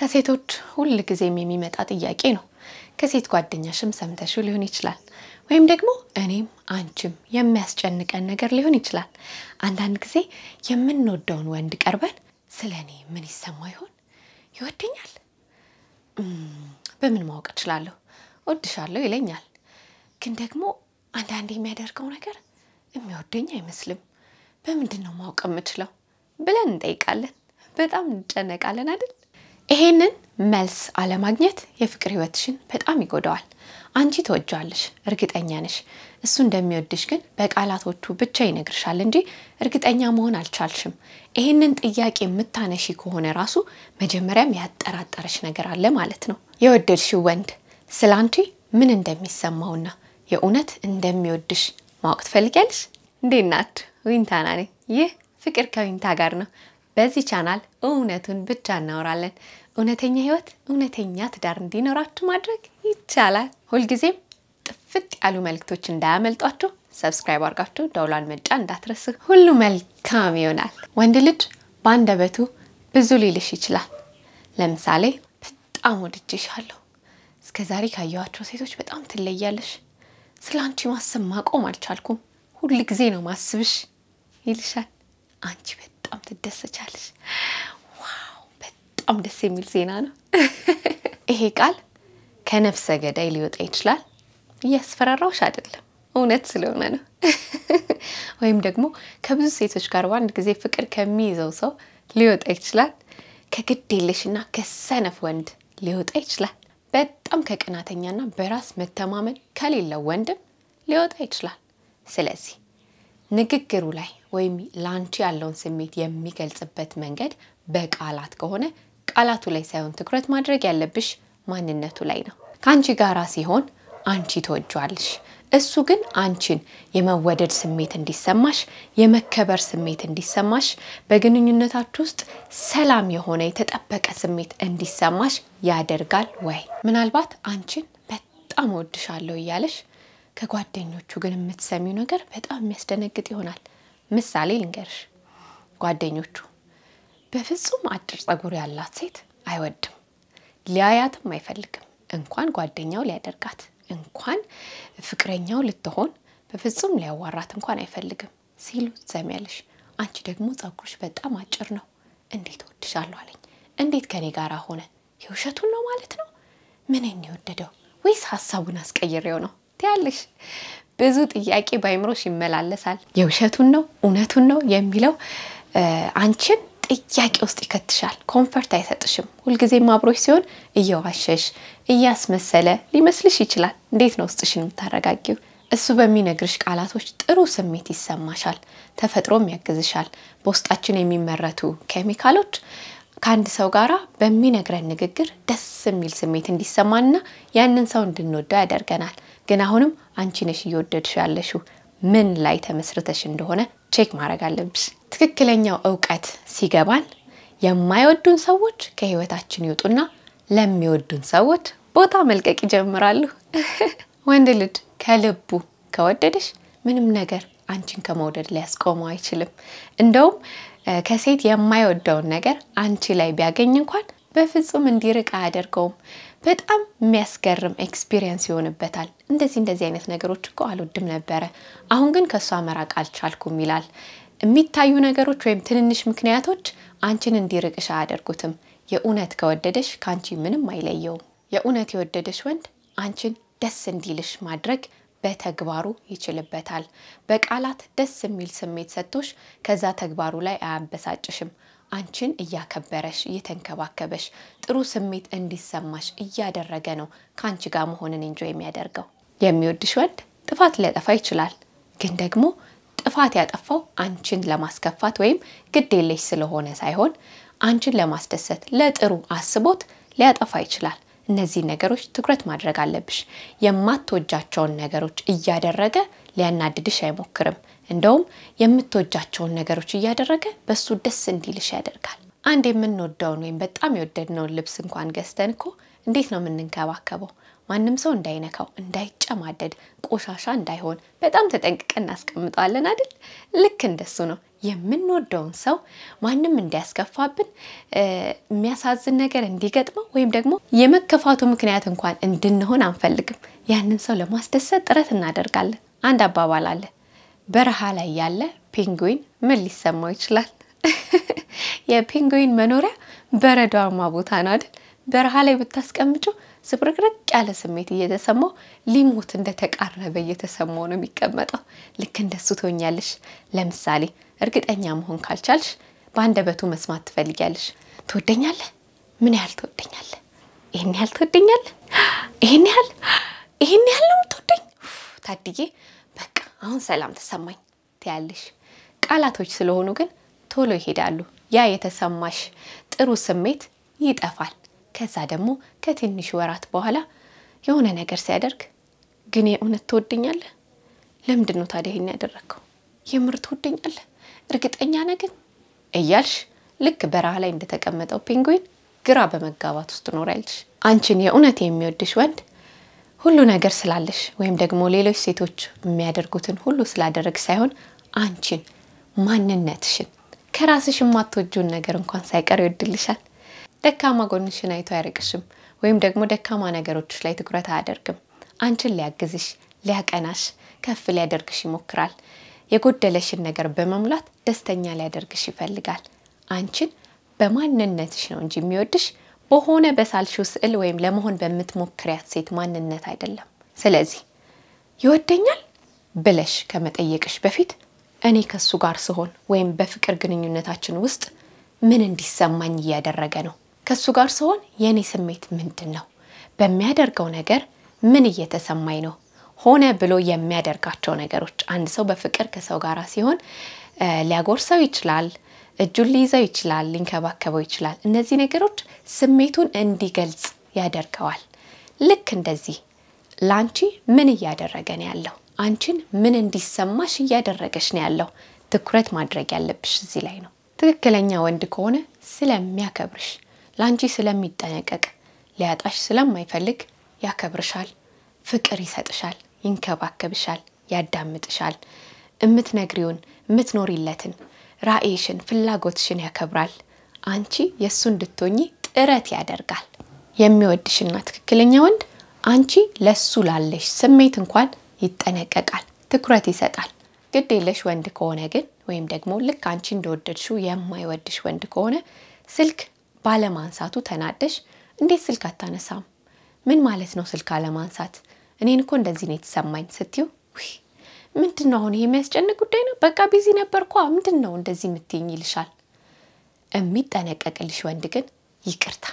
ከሴቶች ሁል ጊዜም የሚመጣ ጥያቄ ነው። ከሴት ጓደኛሽም ሰምተሽው ሊሆን ይችላል። ወይም ደግሞ እኔም አንቺም የሚያስጨንቀን ነገር ሊሆን ይችላል። አንዳንድ ጊዜ የምንወደውን ወንድ ቀርበን ስለ እኔ ምን ይሰማ ይሆን? ይወደኛል? በምን ማወቅ እችላለሁ? እወድሻለሁ ይለኛል። ግን ደግሞ አንዳንድ የሚያደርገው ነገር የሚወደኝ አይመስልም። በምንድን ነው ማወቅ የምችለው ብለን እንጠይቃለን። በጣም እንጨነቃለን አይደል? ይሄንን መልስ አለማግኘት የፍቅር ህይወትሽን በጣም ይጎዳዋል። አንቺ ትወጂዋለሽ፣ እርግጠኛ ነሽ። እሱ እንደሚወድሽ ግን በቃላቶቹ ብቻ ይነግርሻል እንጂ እርግጠኛ መሆን አልቻልሽም። ይህንን ጥያቄ የምታነሺ ከሆነ ራሱ መጀመሪያም ያጠራጠረሽ ነገር አለ ማለት ነው። የወደድሽው ወንድ ስለ አንቺ ምን እንደሚሰማውና የእውነት እንደሚወድሽ ማወቅ ትፈልጊያለሽ? እንዴት ዊንታና ነኝ። ይህ ፍቅር ከዊንታ ጋር ነው። በዚህ ቻናል እውነቱን ብቻ እናወራለን። እውነተኛ ህይወት፣ እውነተኛ ትዳር እንዲኖራችሁ ማድረግ ይቻላል። ሁልጊዜም ጥፍጥ ያሉ መልእክቶች እንዳያመልጧችሁ ሰብስክራይብ አድርጋችሁ ደውሏን መጫ እንዳትረስ። ሁሉ መልካም ይሆናል። ወንድ ልጅ በአንደበቱ ብዙ ሊልሽ ይችላል። ለምሳሌ በጣም ወድጄሻለሁ፣ እስከ ዛሬ ካየኋቸው ሴቶች በጣም ትለያለሽ፣ ስለ አንቺ ማሰብ ማቆም አልቻልኩም፣ ሁል ጊዜ ነው ማስብሽ ይልሻል። አንቺ በጣም ትደሰቻለሽ። በጣም ደስ የሚል ዜና ነው። ይሄ ቃል ከነፍሰ ገዳይ ሊወጣ ይችላል። እያስፈራራውሽ አይደለም፣ እውነት ስለሆነ ነው። ወይም ደግሞ ከብዙ ሴቶች ጋር በአንድ ጊዜ ፍቅር ከሚይዘው ሰው ሊወጣ ይችላል። ከግድ የለሽና ከሰነፍ ወንድ ሊወጣ ይችላል። በጣም ከቅናተኛና በራስ መተማመን ከሌለው ወንድም ሊወጣ ይችላል። ስለዚህ ንግግሩ ላይ ወይም ላንቺ ያለውን ስሜት የሚገልጽበት መንገድ በቃላት ከሆነ ቃላቱ ላይ ሳይሆን ትኩረት ማድረግ ያለብሽ ማንነቱ ላይ ነው። ከአንቺ ጋራ ሲሆን አንቺ ትወጇዋለሽ። እሱ ግን አንቺን የመወደድ ስሜት እንዲሰማሽ፣ የመከበር ስሜት እንዲሰማሽ፣ በግንኙነታችሁ ውስጥ ሰላም የሆነ የተጠበቀ ስሜት እንዲሰማሽ ያደርጋል ወይ? ምናልባት አንቺን በጣም እወድሻለሁ እያለሽ ከጓደኞቹ ግን የምትሰሚው ነገር በጣም የሚያስደነግጥ ይሆናል። ምሳሌ ልንገርሽ። ጓደኞቹ በፍጹም አጭር ጸጉር ያላት ሴት አይወድም፣ ሊያያትም አይፈልግም። እንኳን ጓደኛው ሊያደርጋት እንኳን ፍቅረኛው ልትሆን በፍጹም ሊያዋራት እንኳን አይፈልግም ሲሉ ዘም አንቺ ደግሞ ጸጉርሽ በጣም አጭር ነው፣ እንዴት እወድሻለሁ አለኝ። እንዴት ከኔ ጋር ሆነ? የውሸቱን ነው ማለት ነው? ምንን የወደደው ወይስ ሀሳቡን አስቀይሬው ነው ትያለሽ። ብዙ ጥያቄ በአይምሮሽ ይመላለሳል። የውሸቱን ነው እውነቱን ነው የሚለው አንቺን ጥያቄ ውስጥ ይከትሻል። ኮንፈርት አይሰጥሽም። ሁልጊዜም አብሮች ሲሆን እየዋሸሽ እያስመሰለ ሊመስልሽ ይችላል። እንዴት ነው ውስጥሽን የምታረጋጊው? እሱ በሚነግርሽ ቃላቶች ጥሩ ስሜት ይሰማሻል። ተፈጥሮም ያግዝሻል። በውስጣችን የሚመረቱ ኬሚካሎች ከአንድ ሰው ጋር በሚነግረን ንግግር ደስ የሚል ስሜት እንዲሰማንና ያንን ሰው እንድንወደው ያደርገናል። ግን አሁንም አንቺ ነሽ እየወደድሽ ያለሽው ምን ላይ ተመስርተሽ እንደሆነ ቼክ ማድረግ አለብሽ። ትክክለኛው እውቀት ሲገባን የማይወዱን ሰዎች ከህይወታችን ይውጡና ለሚወዱን ሰዎች ቦታ መልቀቅ ይጀምራሉ። ወንድ ልጅ ከልቡ ከወደደሽ ምንም ነገር አንቺን ከመውደድ ሊያስቆመው አይችልም። እንደውም ከሴት የማይወደውን ነገር አንቺ ላይ ቢያገኝ እንኳን በፍጹም እንዲርቅ አያደርገውም። በጣም የሚያስገርም ኤክስፒሪየንስ ይሆንበታል። እንደዚህ እንደዚህ አይነት ነገሮች እኮ አልወድም ነበረ፣ አሁን ግን ከእሷ መራቅ አልቻልኩም ይላል። የሚታዩ ነገሮች ወይም ትንንሽ ምክንያቶች አንቺን እንዲርቅሽ አያደርጉትም። የእውነት ከወደደሽ ከአንቺ ምንም አይለየውም። የእውነት የወደደሽ ወንድ አንቺን ደስ እንዲልሽ ማድረግ በተግባሩ ይችልበታል። በቃላት ደስ የሚል ስሜት ሰጥቶሽ ከዛ ተግባሩ ላይ አያበሳጭሽም። አንቺን እያከበረሽ እየተንከባከበሽ ጥሩ ስሜት እንዲሰማሽ እያደረገ ነው ከአንቺ ጋር መሆንን እንጆ የሚያደርገው። የሚወድሽ ወንድ ጥፋት ሊያጠፋ ይችላል፣ ግን ደግሞ ጥፋት ያጠፋው አንቺን ለማስከፋት ወይም ግዴለሽ ስለሆነ ሳይሆን አንቺን ለማስደሰት ለጥሩ አስቦት ሊያጠፋ ይችላል። እነዚህ ነገሮች ትኩረት ማድረግ አለብሽ። የማትወጃቸውን ነገሮች እያደረገ ሊያናድድሽ አይሞክርም። እንደውም የምትወጃቸውን ነገሮች እያደረገ በሱ ደስ እንዲልሽ ያደርጋል። አንድ የምንወደውን ወይም በጣም የወደድነውን ልብስ እንኳን ገዝተን እኮ እንዴት ነው የምንንከባከበው? ማንም ሰው እንዳይነካው፣ እንዳይጨማደድ፣ ቆሻሻ እንዳይሆን በጣም ተጠንቅቀን እናስቀምጠዋለን አይደል? ልክ እንደሱ ነው። የምንወደውን ሰው ማንም እንዲያስከፋብን የሚያሳዝን ነገር እንዲገጥመው ወይም ደግሞ የመከፋቱ ምክንያት እንኳን እንድንሆን አንፈልግም። ያንን ሰው ለማስደሰት ጥረት እናደርጋለን። አንድ አባባል አለ፣ በረሃ ላይ ያለ ፔንጉዊን ምን ሊሰማው ይችላል? የፔንጉዊን መኖሪያ በረዷማ ቦታ ነው አይደል? በረሃ ላይ ብታስቀምጩ ዝብርቅርቅ ያለ ስሜት እየተሰማው ሊሞት እንደተቃረበ እየተሰማው ነው የሚቀመጠው። ልክ እንደሱ ትሆኛለሽ። ለምሳሌ እርግጠኛ መሆን ካልቻልሽ በአንደበቱ መስማት ትፈልጊያለሽ። ትወደኛለህ? ምን ያህል ትወደኛለህ? ይህን ያህል ትወደኛለህ? ይህን ያህል ይህን ያህል ነው የምትወደኝ? ታድዬ በቃ አሁን ሰላም ተሰማኝ ትያለሽ። ቃላቶች ስለሆኑ ግን ቶሎ ይሄዳሉ። ያ የተሰማሽ ጥሩ ስሜት ይጠፋል። ከዛ ደግሞ ከትንሽ ወራት በኋላ የሆነ ነገር ሲያደርግ ግን የእውነት ትወደኛለህ? ለምንድን ነው ታዲያ ይህን ያደረግከው? የምር ትወደኛለህ? እርግጠኛ ነህ ግን እያልሽ ልክ በረሃ ላይ እንደተቀመጠው ፔንጉዊን ግራ በመጋባት ውስጥ ትኖሪያለሽ። አንቺን የእውነት የሚወድሽ ወንድ ሁሉ ነገር ስላለሽ ወይም ደግሞ ሌሎች ሴቶች የሚያደርጉትን ሁሉ ስላደረግ ሳይሆን አንቺን ማንነትሽን ከራስሽ የማትወጂውን ነገር እንኳን ሳይቀር ይወድልሻል። ደካማ ጎንሽን አይቶ አይርቅሽም ወይም ደግሞ ደካማ ነገሮች ላይ ትኩረት አያደርግም። አንቺን ሊያግዝሽ፣ ሊያቀናሽ፣ ከፍ ሊያደርግሽ ይሞክራል። የጎደለሽን ነገር በመሙላት ደስተኛ ሊያደርግሽ ይፈልጋል። አንቺን በማንነትሽ ነው እንጂ የሚወድሽ በሆነ በሳልሽው ስዕል ወይም ለመሆን በምትሞክሪያት ሴት ማንነት አይደለም። ስለዚህ ይወደኛል ብለሽ ከመጠየቅሽ በፊት እኔ ከሱ ጋር ስሆን ወይም በፍቅር ግንኙነታችን ውስጥ ምን እንዲሰማኝ እያደረገ ነው ከእሱ ጋር ስሆን የእኔ ስሜት ምንድን ነው? በሚያደርገው ነገር ምን እየተሰማኝ ነው? ሆነ ብሎ የሚያደርጋቸው ነገሮች አንድ ሰው በፍቅር ከሰው ጋር ሲሆን ሊያጎርሰው ይችላል፣ እጁን ሊይዘው ይችላል፣ ሊንከባከበው ይችላል። እነዚህ ነገሮች ስሜቱን እንዲገልጽ ያደርገዋል። ልክ እንደዚህ ለአንቺ ምን እያደረገ ነው ያለው? አንቺን ምን እንዲሰማሽ እያደረገች ነው ያለው? ትኩረት ማድረግ ያለብሽ እዚህ ላይ ነው። ትክክለኛ ወንድ ከሆነ ስለሚያከብርሽ ለአንቺ ስለሚጠነቀቅ፣ ሊያጣሽ ስለማይፈልግ ያከብርሻል፣ ፍቅር ይሰጥሻል፣ ይንከባከብሻል፣ ያዳምጥሻል። እምትነግሪውን እምትኖሪለትን ራዕይሽን፣ ፍላጎትሽን ያከብራል። አንቺ የእሱ እንድትሆኚ ጥረት ያደርጋል። የሚወድሽና ትክክለኛ ወንድ አንቺ ለሱ ላለሽ ስሜት እንኳን ይጠነቀቃል፣ ትኩረት ይሰጣል። ግድ የለሽ ወንድ ከሆነ ግን ወይም ደግሞ ልክ አንቺ እንደወደድሽው የማይወድሽ ወንድ ከሆነ ስልክ ባለማንሳቱ ተናደሽ እንዴት ስልክ አታነሳም? ምን ማለት ነው ስልክ አለማንሳት? እኔን እኮ እንደዚህ ነው የተሰማኝ ስትዩ ምንድን ነው አሁን ይሄ የሚያስጨንቅ ጉዳይ ነው? በቃ ቢዚ ነበርኳ። ምንድን ነው እንደዚህ የምትይኝ? ይልሻል። የሚጠነቀቅልሽ ወንድ ግን ይቅርታ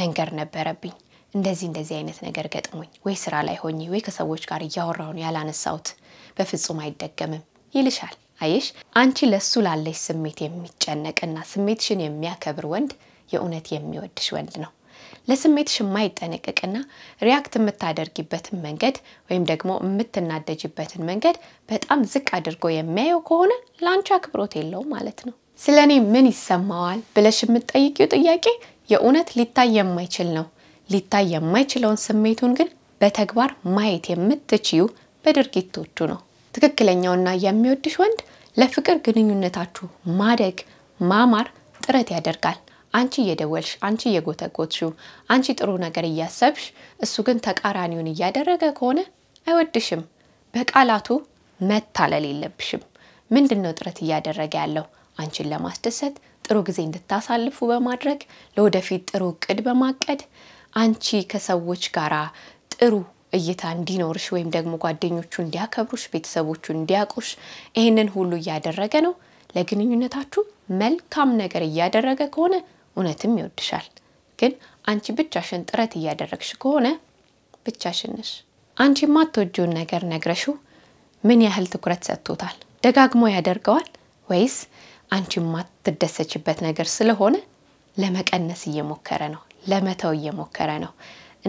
መንገር ነበረብኝ እንደዚህ እንደዚህ አይነት ነገር ገጥሞኝ ወይ ስራ ላይ ሆኜ ወይ ከሰዎች ጋር እያወራውን ያላነሳውት በፍጹም አይደገምም ይልሻል። አየሽ፣ አንቺ ለሱ ላለሽ ስሜት የሚጨነቅና ስሜትሽን የሚያከብር ወንድ የእውነት የሚወድሽ ወንድ ነው። ለስሜትሽ የማይጠነቀቅና ሪያክት የምታደርጊበትን መንገድ ወይም ደግሞ የምትናደጅበትን መንገድ በጣም ዝቅ አድርጎ የሚያየው ከሆነ ለአንቺ አክብሮት የለውም ማለት ነው። ስለ እኔ ምን ይሰማዋል ብለሽ የምትጠይቂው ጥያቄ የእውነት ሊታይ የማይችል ነው። ሊታይ የማይችለውን ስሜቱን ግን በተግባር ማየት የምትችዩ በድርጊቶቹ ነው። ትክክለኛውና የሚወድሽ ወንድ ለፍቅር ግንኙነታችሁ ማደግ፣ ማማር ጥረት ያደርጋል። አንቺ እየደወልሽ፣ አንቺ እየጎተጎትሽው፣ አንቺ ጥሩ ነገር እያሰብሽ እሱ ግን ተቃራኒውን እያደረገ ከሆነ አይወድሽም። በቃላቱ መታለል የለብሽም። ምንድን ነው ጥረት እያደረገ ያለው? አንቺን ለማስደሰት ጥሩ ጊዜ እንድታሳልፉ በማድረግ ለወደፊት ጥሩ እቅድ በማቀድ አንቺ ከሰዎች ጋራ ጥሩ እይታ እንዲኖርሽ ወይም ደግሞ ጓደኞቹ እንዲያከብሩሽ፣ ቤተሰቦቹ እንዲያውቁሽ ይህንን ሁሉ እያደረገ ነው። ለግንኙነታችሁ መልካም ነገር እያደረገ ከሆነ እውነትም ይወድሻል። ግን አንቺ ብቻሽን ጥረት እያደረግሽ ከሆነ ብቻሽን ነሽ። አንቺ የማትወጂውን ነገር ነግረሹ ምን ያህል ትኩረት ሰጥቶታል? ደጋግሞ ያደርገዋል ወይስ አንቺ የማትደሰችበት ነገር ስለሆነ ለመቀነስ እየሞከረ ነው፣ ለመተው እየሞከረ ነው?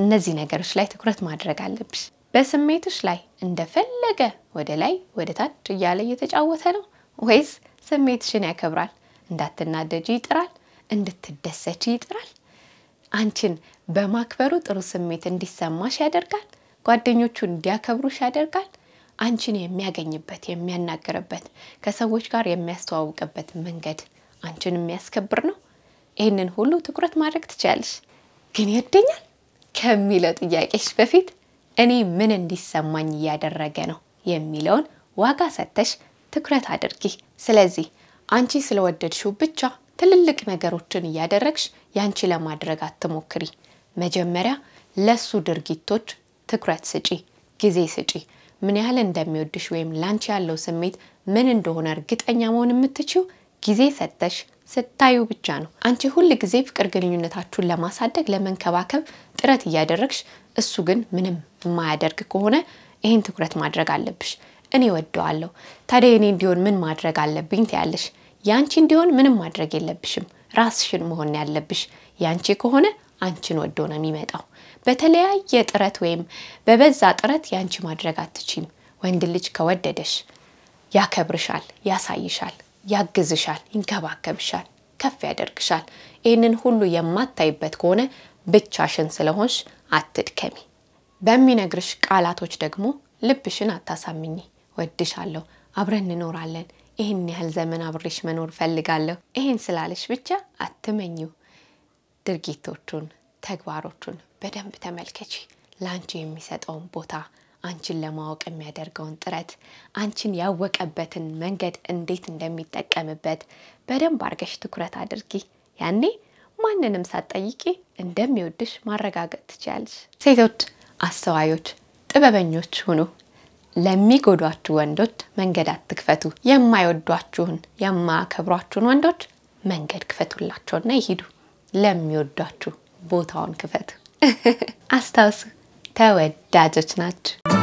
እነዚህ ነገሮች ላይ ትኩረት ማድረግ አለብሽ። በስሜትሽ ላይ እንደፈለገ ወደ ላይ ወደ ታች እያለ እየተጫወተ ነው ወይስ ስሜትሽን ያከብራል? እንዳትናደጂ ይጥራል እንድትደሰች ይጥራል። አንቺን በማክበሩ ጥሩ ስሜት እንዲሰማሽ ያደርጋል። ጓደኞቹ እንዲያከብሩሽ ያደርጋል። አንቺን የሚያገኝበት የሚያናገርበት፣ ከሰዎች ጋር የሚያስተዋውቅበት መንገድ አንቺን የሚያስከብር ነው። ይህንን ሁሉ ትኩረት ማድረግ ትችያለሽ። ግን ይወደኛል ከሚለው ጥያቄሽ በፊት እኔ ምን እንዲሰማኝ እያደረገ ነው የሚለውን ዋጋ ሰጥተሽ ትኩረት አድርጊ። ስለዚህ አንቺ ስለወደድሽው ብቻ ትልልቅ ነገሮችን እያደረግሽ ያንቺ ለማድረግ አትሞክሪ። መጀመሪያ ለሱ ድርጊቶች ትኩረት ስጪ፣ ጊዜ ስጪ። ምን ያህል እንደሚወድሽ ወይም ላንቺ ያለው ስሜት ምን እንደሆነ እርግጠኛ መሆን የምትችው ጊዜ ሰጥተሽ ስታዩ ብቻ ነው። አንቺ ሁል ጊዜ ፍቅር ግንኙነታችሁን ለማሳደግ ለመንከባከብ ጥረት እያደረግሽ፣ እሱ ግን ምንም የማያደርግ ከሆነ ይህን ትኩረት ማድረግ አለብሽ። እኔ ወደዋለሁ፣ ታዲያ እኔ እንዲሆን ምን ማድረግ አለብኝ ትያለሽ። ያንቺ እንዲሆን ምንም ማድረግ የለብሽም። ራስሽን መሆን ያለብሽ። ያንቺ ከሆነ አንቺን ወዶ ነው የሚመጣው። በተለያየ ጥረት ወይም በበዛ ጥረት ያንቺ ማድረግ አትችም። ወንድ ልጅ ከወደደሽ ያከብርሻል፣ ያሳይሻል፣ ያግዝሻል፣ ይንከባከብሻል፣ ከፍ ያደርግሻል። ይህንን ሁሉ የማታይበት ከሆነ ብቻሽን ስለሆንሽ አትድከሚ። በሚነግርሽ ቃላቶች ደግሞ ልብሽን አታሳምኚ። ወድሻለሁ አብረን እንኖራለን። ይህን ያህል ዘመን አብሬሽ መኖር ፈልጋለሁ። ይህን ስላለሽ ብቻ አትመኙ። ድርጊቶቹን፣ ተግባሮቹን በደንብ ተመልከች። ለአንቺ የሚሰጠውን ቦታ፣ አንቺን ለማወቅ የሚያደርገውን ጥረት፣ አንቺን ያወቀበትን መንገድ እንዴት እንደሚጠቀምበት በደንብ አርገሽ ትኩረት አድርጊ። ያኔ ማንንም ሳትጠይቂ እንደሚወድሽ ማረጋገጥ ትችያለሽ። ሴቶች አስተዋዮች፣ ጥበበኞች ሁኑ። ለሚጎዷችሁ ወንዶች መንገድ አትክፈቱ። የማይወዷችሁን የማያከብሯችሁን ወንዶች መንገድ ክፈቱላቸውና ይሂዱ። ለሚወዷችሁ ቦታውን ክፈቱ። አስታውሱ፣ ተወዳጆች ናችሁ።